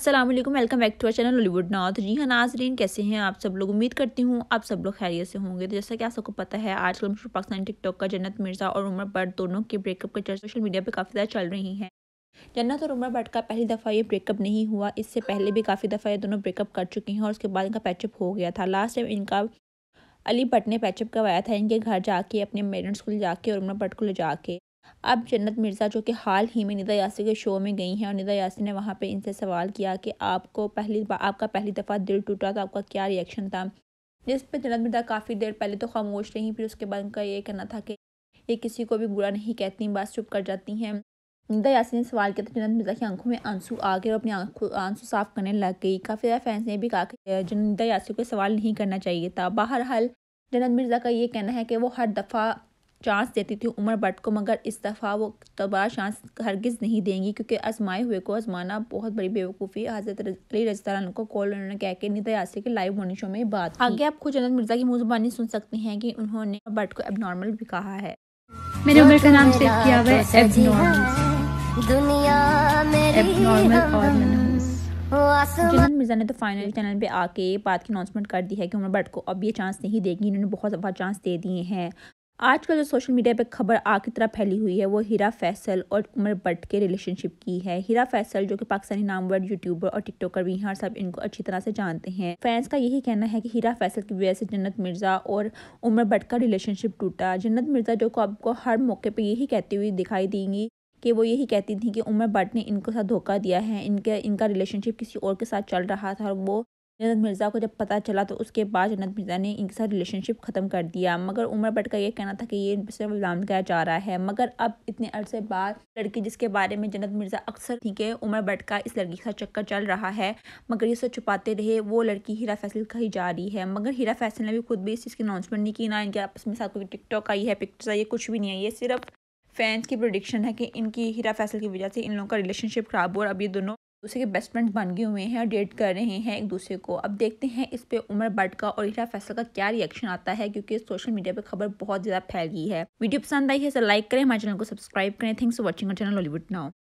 Aslam welcome back to our channel Hollywood north जी हाँ नाजरीन कैसे हैं आप सब लोग उम्मीद करती हूँ आप सब लोग खैरियत से होंगे तो जैसा कि आप सबको पता है आजकल मशहूर पाकिस्तानी टिकटॉक का जन्नत मिर्ज़ा और उमर बट दोनों के ब्रेकअप का चर्चा सोशल मीडिया पर काफ़ी ज़्यादा चल रही है जन्नत और उमर बट का पहली दफ़ा ये ब्रेकअप नहीं हुआ इससे पहले भी काफ़ी दफ़ा ये दोनों ब्रेकअप कर चुके हैं और उसके बाद इनका पैचअप हो गया था लास्ट टाइम इनका अली भट्ट ने पैचअप करवाया था इनके घर जाके अपने मेरेंट्स को ले जाके और उमर भट्ट को ले जाके अब जन्नत मिर्ज़ा जो कि हाल ही में निदा यासी के शो में गई हैं और निदा यासी ने वहाँ पे इनसे सवाल किया कि आपको पहली आपका पहली दफ़ा दिल टूटा तो आपका क्या रिएक्शन था जिस पर जन्नत मिर्ज़ा काफ़ी देर पहले तो खामोश रही फिर उसके बाद उनका ये कहना था कि ये किसी को भी बुरा नहीं कहती बस चुप कर जाती हैं निदा यासी ने सवाल किया तो जन्नत मिर्ज़ा की आंखों में आंसू आ गए और अपनी आंखों आंसू साफ करने लग गई काफ़ी ज़्यादा फैंस ने भी कहा कि जन्नत यासी को सवाल नहीं करना चाहिए था बहरहाल जन्नत मिर्ज़ा का ये कहना है कि वो हर दफ़ा चांस देती थी उमर भट्ट को मगर इस दफ़ा वो दोबारा चांस हरगिज़ नहीं देंगी क्योंकि आजमाए हुए को आजमाना बहुत बड़ी बेवकूफ़ी हज़रत अली रजतान को कॉल उन्होंने कह के नीता यासी के लाइव मॉर्निंग शो में बात की। आगे आप खुद जनत मिर्ज़ा की मुँह सुन सकते हैं कि उन्होंने भट्ट को एबनॉर्मल भी कहा है मेरे उम्र का नाम सेव किया मिर्जा ने तो फाइनल चैनल पे आके बात की अनाउंसमेंट कर दी है कि उमर भट्ट को अब ये चांस नहीं देगी इन्होंने बहुत ज्यादा चांस दे दिए हैं आजकल जो सोशल मीडिया पे खबर आ की तरह फैली हुई है वो हीरा फैसल और उमर बट के रिलेशनशिप की है हीरा फैसल जो कि पाकिस्तानी नामवर यूट्यूबर और टिकटॉकर भी हैं सब इनको अच्छी तरह से जानते हैं फैंस का यही कहना है कि हीरा फैसल की वजह से जन्नत मिर्ज़ा और उमर बट का रिलेशनशिप टूटा जन्नत मिर्ज़ा जो को आपको हर मौके पर यही कहती हुई दिखाई देंगी कि वो यही कहती थी कि उमर बट ने इनके साथ धोखा दिया है इनके इनका रिलेशनशिप किसी और के साथ चल रहा था और वो जन्नत मिर्ज़ा को जब पता चला तो उसके बाद जन्नत मिर्ज़ा ने इनके साथ रिलेशनशिप ख़त्म कर दिया मगर उमर भट्ट का ये कहना था कि ये सिर्फ इल्ज़ाम लगाया जा रहा है मगर अब इतने अरसे बाद लड़की जिसके बारे में जन्नत मिर्ज़ा अक्सर थी कि उमर भट्ट का इस लड़की के साथ चक्कर चल रहा है मगर ये सब छुपाते रहे वो लड़की हीरा फैसल कही जा रही है मगर हीरा फैसल ने भी खुद भी इस चीज़ की अनाउंसमेंट नहीं की ना इनके आपस में साथ कोई टिकटॉक आई है पिक्चर्स आई है कुछ भी नहीं है ये सिर्फ फैंस की प्रोडिक्शन है कि इनकी हीरा फैसल की वजह से इन लोगों का रिलेशनशिप ख़राब हो और अब ये दोनों दूसरे के बेस्ट फ्रेंड्स बन गए हुए हैं और डेट कर रहे हैं एक दूसरे को अब देखते हैं इस पे उमर बट का और इरा फैसल का क्या रिएक्शन आता है क्योंकि सोशल मीडिया पे खबर बहुत ज़्यादा फैल गई है वीडियो पसंद आई है तो लाइक करें हमारे चैनल को सब्सक्राइब करें thanks for watching channel Hollywood now